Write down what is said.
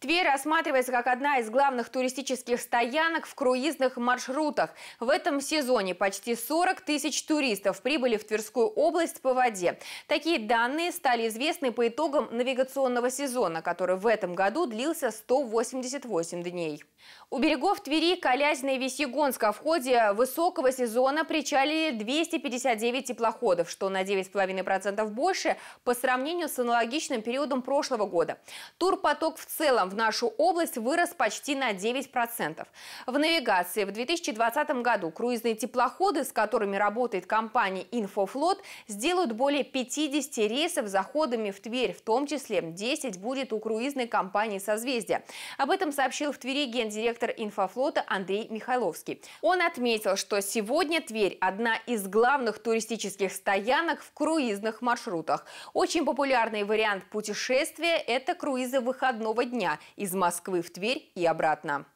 Тверь рассматривается как одна из главных туристических стоянок в круизных маршрутах. В этом сезоне почти 40 тысяч туристов прибыли в Тверскую область по воде. Такие данные стали известны по итогам навигационного сезона, который в этом году длился 188 дней. У берегов Твери, Калязина и Весьегонска в ходе высокого сезона причалили 259 теплоходов, что на 9,5% больше по сравнению с аналогичным периодом прошлого года. Турпоток в целом целом в нашу область вырос почти на 9%. В навигации в 2020 году круизные теплоходы, с которыми работает компания «Инфофлот», сделают более 50 рейсов заходами в Тверь, в том числе 10 будет у круизной компании «Созвездие». Об этом сообщил в Твери гендиректор «Инфофлота» Андрей Михайловский. Он отметил, что сегодня Тверь – одна из главных туристических стоянок в круизных маршрутах. Очень популярный вариант путешествия – это круизы выходного дня дня из Москвы в Тверь и обратно.